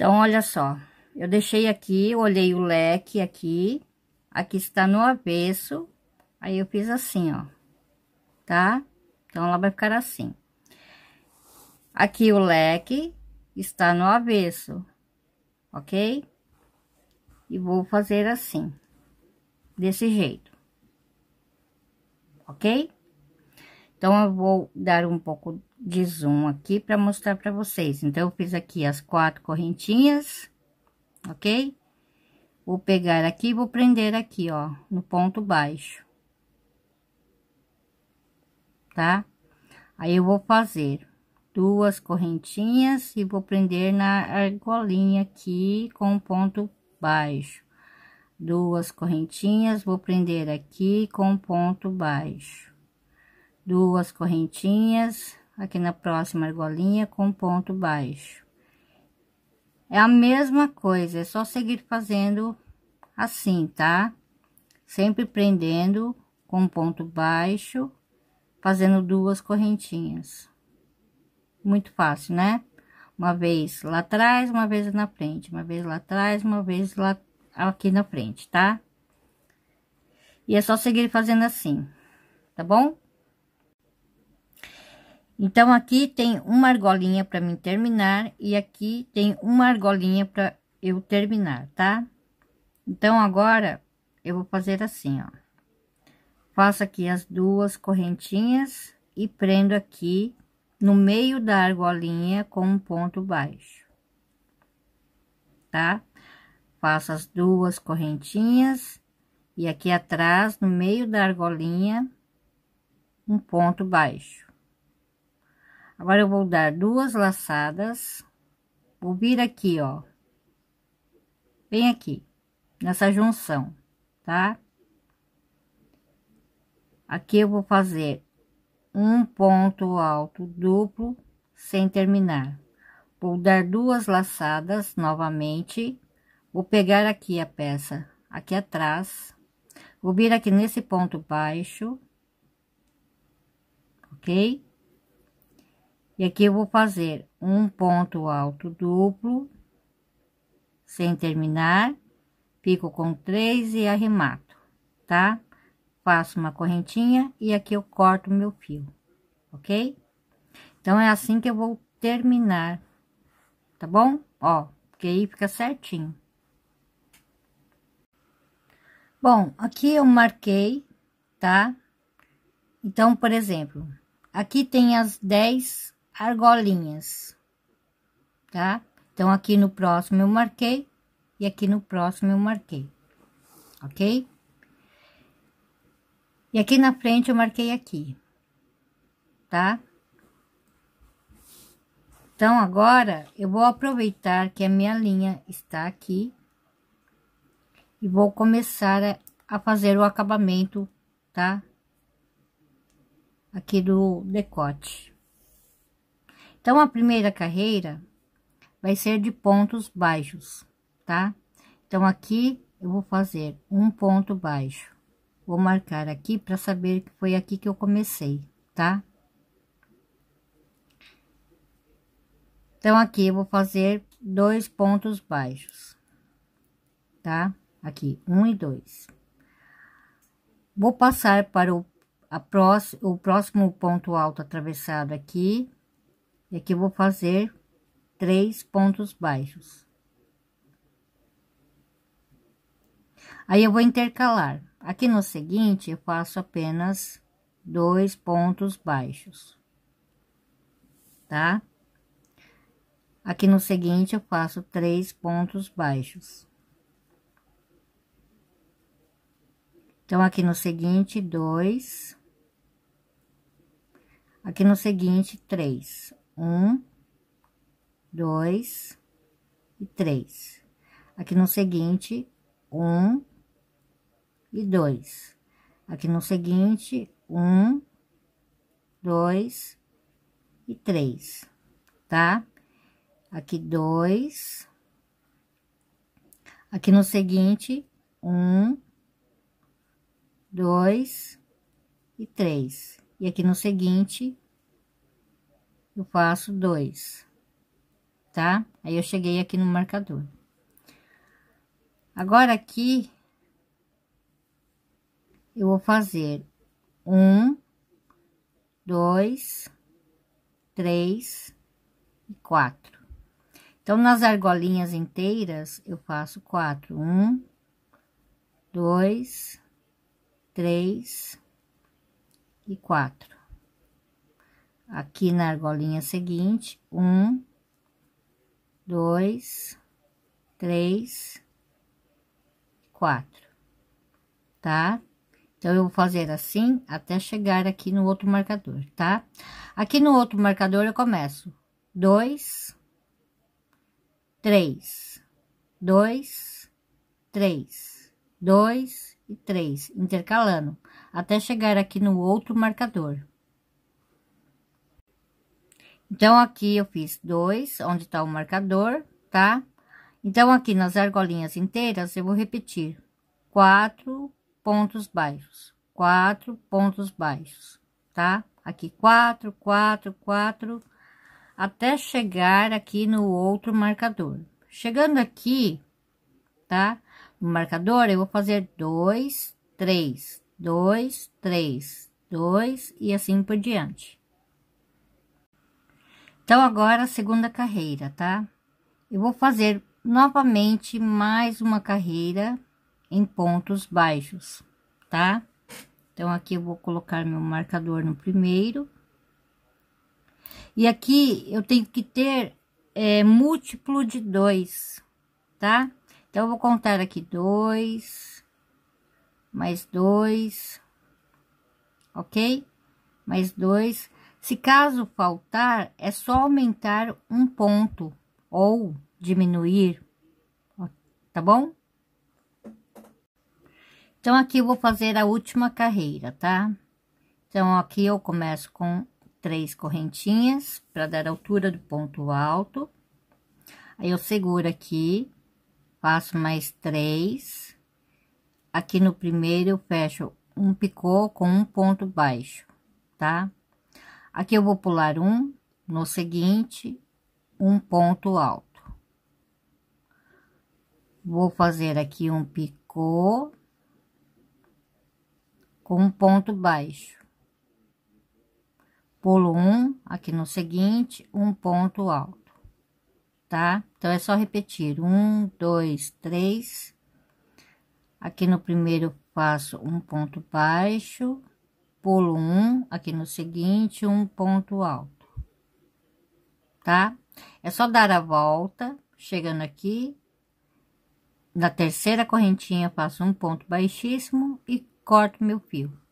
Então, olha só, eu deixei aqui, olhei o leque aqui, aqui está no avesso, aí eu fiz assim, ó, tá? Então, ela vai ficar assim. Aqui o leque está no avesso, ok? E vou fazer assim, desse jeito, ok? Então, eu vou dar um pouco de zoom aqui para mostrar para vocês. Então, eu fiz aqui as quatro correntinhas, ok? Vou pegar aqui e vou prender aqui, ó, no ponto baixo. Tá? Aí, eu vou fazer duas correntinhas e vou prender na argolinha aqui com ponto baixo. Duas correntinhas, vou prender aqui com ponto baixo. Duas correntinhas, aqui na próxima argolinha com ponto baixo. É a mesma coisa, é só seguir fazendo assim, tá? Sempre prendendo com ponto baixo, fazendo duas correntinhas. Muito fácil, né? Uma vez lá atrás, uma vez na frente, uma vez lá atrás, uma vez lá aqui na frente, tá? E é só seguir fazendo assim, tá bom? Então, aqui tem uma argolinha para mim terminar e aqui tem uma argolinha para eu terminar, tá? Então, agora, eu vou fazer assim, ó. Faço aqui as duas correntinhas e prendo aqui no meio da argolinha com um ponto baixo, tá? Faço as duas correntinhas e aqui atrás, no meio da argolinha, um ponto baixo. Agora, eu vou dar duas laçadas, vou vir aqui, ó, bem aqui, nessa junção, tá? Aqui eu vou fazer um ponto alto duplo sem terminar. Vou dar duas laçadas novamente, vou pegar aqui a peça aqui atrás, vou vir aqui nesse ponto baixo, ok? E aqui eu vou fazer um ponto alto duplo, sem terminar, fico com três e arremato, tá? Faço uma correntinha e aqui eu corto meu fio, ok? Então, é assim que eu vou terminar, tá bom? Ó, porque aí fica certinho. Bom, aqui eu marquei, tá? Então, por exemplo, aqui tem as 10 argolinhas, tá? Então, aqui no próximo eu marquei e aqui no próximo eu marquei, ok? E aqui na frente eu marquei aqui, tá? Então, agora eu vou aproveitar que a minha linha está aqui e vou começar a, fazer o acabamento, tá? Aqui do decote. Então, a primeira carreira vai ser de pontos baixos, tá? Então, aqui eu vou fazer um ponto baixo. Vou marcar aqui para saber que foi aqui que eu comecei, tá? Então, aqui eu vou fazer dois pontos baixos, tá? Aqui, um e dois. Vou passar para o, a próximo, o próximo ponto alto atravessado aqui, é e aqui eu vou fazer três pontos baixos. Aí eu vou intercalar. Aqui no seguinte, eu faço apenas dois pontos baixos, tá? Aqui no seguinte, eu faço três pontos baixos. Então, aqui no seguinte, dois. Aqui no seguinte, três. Um, dois e três. Aqui no seguinte, um e dois. Aqui no seguinte, um, dois e três, tá? Aqui dois. Aqui no seguinte, um, dois e três. E aqui no seguinte, eu faço dois, tá? Aí eu cheguei aqui no marcador. Agora aqui, eu vou fazer um, dois, três e quatro. Então, nas argolinhas inteiras, eu faço quatro. Um, dois, três e quatro aqui na argolinha seguinte, um, dois, três, quatro, tá? Então, eu vou fazer assim até chegar aqui no outro marcador, tá? Aqui no outro marcador, eu começo dois, três, dois, três, dois e três, intercalando, até chegar aqui no outro marcador. Então, aqui eu fiz dois, onde tá o marcador, tá? Então, aqui nas argolinhas inteiras, eu vou repetir quatro pontos baixos, quatro pontos baixos, tá? Aqui, quatro, quatro, quatro, até chegar aqui no outro marcador. Chegando aqui, tá? No marcador, eu vou fazer dois, três, dois, três, dois e assim por diante. Então, agora a segunda carreira, tá? Eu vou fazer novamente mais uma carreira em pontos baixos, tá? Então, aqui eu vou colocar meu marcador no primeiro. E aqui eu tenho que ter é, múltiplo de dois, tá? Então, eu vou contar aqui dois, mais dois, ok? Mais dois. Se caso faltar, é só aumentar um ponto ou diminuir, tá bom? Então, aqui eu vou fazer a última carreira, tá? Então, aqui eu começo com três correntinhas para dar a altura do ponto alto. Aí, eu seguro aqui, faço mais três. Aqui no primeiro, eu fecho um picô com um ponto baixo, tá? Aqui eu vou pular um, no seguinte, um ponto alto. Vou fazer aqui um picô com um ponto baixo. Pulo um, aqui no seguinte, um ponto alto, tá? Então, é só repetir, um, dois, três. Aqui no primeiro faço um ponto baixo, pulo um, aqui no seguinte, um ponto alto, tá? É só dar a volta, chegando aqui, na terceira correntinha, faço um ponto baixíssimo e corto meu fio.